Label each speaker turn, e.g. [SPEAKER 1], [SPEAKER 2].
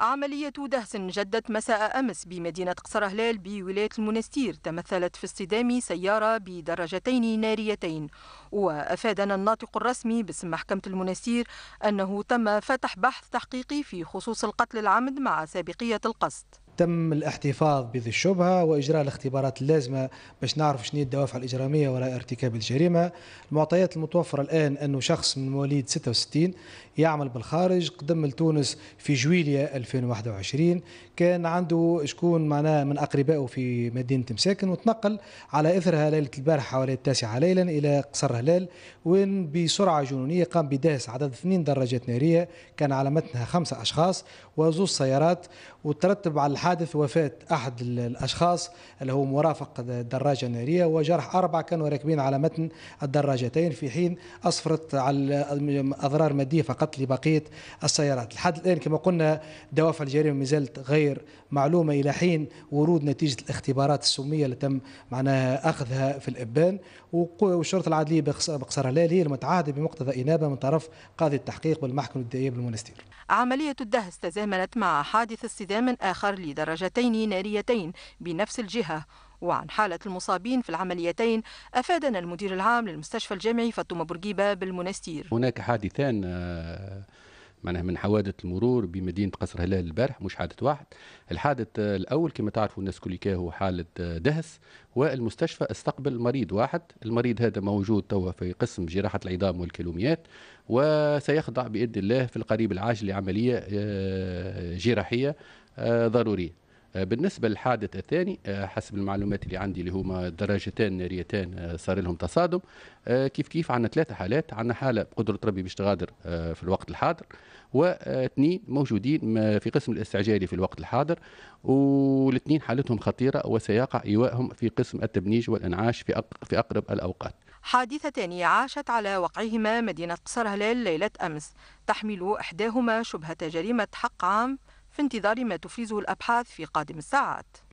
[SPEAKER 1] عملية دهس جدت مساء أمس بمدينة قصر هلال بولاية المنستير تمثلت في اصطدام سيارة بدرجتين ناريتين وأفادنا الناطق الرسمي باسم محكمة المنستير أنه تم فتح بحث تحقيقي في خصوص القتل العمد مع سابقية القصد
[SPEAKER 2] تم الاحتفاظ بذي الشبهة وإجراء الاختبارات اللازمة باش نعرف شنو الدوافع الإجرامية وراء ارتكاب الجريمة المعطيات المتوفرة الآن أنه شخص من مواليد 66 يعمل بالخارج قدم لتونس في جويليا 2021 كان عنده شكون معناه من أقربائه في مدينة مساكن وتنقل على إثرها ليلة البارحة حوالي التاسعة ليلا إلى قصر هلال وين بسرعة جنونية قام بدهس عدد اثنين دراجات نارية كان على متنها خمسة أشخاص وزوز سيارات وترتب على الحال حادث وفاة أحد الأشخاص اللي هو مرافق الدراجة النارية وجرح أربعة كانوا راكبين على متن الدراجتين في حين أسفرت على أضرار مادية فقط لبقية السيارات لحد الآن كما قلنا دوافع الجريمة ما زالت غير معلومة إلى حين ورود نتيجة الاختبارات السمية اللي تم معناها أخذها في الإبان والشرطة العدلية بقصر هلال هي المتعهدة بمقتضى إنابة من طرف قاضي التحقيق بالمحكمة الدائية بالمنستير
[SPEAKER 1] عملية الدهس تزامنت مع حادث اصطدام آخر لدراجة درجتين ناريتين بنفس الجهة وعن حالة المصابين في العمليتين أفادنا المدير العام للمستشفى الجامعي فاطمة بورقيبة بالمنستير
[SPEAKER 3] هناك حادثان آه، معناها من حوادث المرور بمدينه قصر هلال البارح مش حادث واحد الحادث الاول كما تعرفوا الناس كل هو حاله دهس والمستشفى استقبل مريض واحد المريض هذا موجود توا في قسم جراحه العظام والكلوميات وسيخضع باذن الله في القريب العاجل لعمليه آه، جراحيه آه، ضروريه آه، بالنسبة للحادث الثاني آه، حسب المعلومات اللي عندي اللي هما درجتان ناريتان آه، صار لهم تصادم كيف كيف عندنا ثلاثة حالات عندنا حالة بقدرة ربي باش تغادر في الوقت الحاضر واثنين موجودين في قسم الاستعجالي في الوقت الحاضر والاثنين حالتهم خطيرة وسيقع إيواءهم في قسم التبنيج والإنعاش في في أقرب الأوقات
[SPEAKER 1] حادثتان عاشت على وقعهما مدينة قصر هلال ليلة أمس تحمل إحداهما شبهة جريمة حق عام في انتظار ما تفرزه الأبحاث في قادم الساعات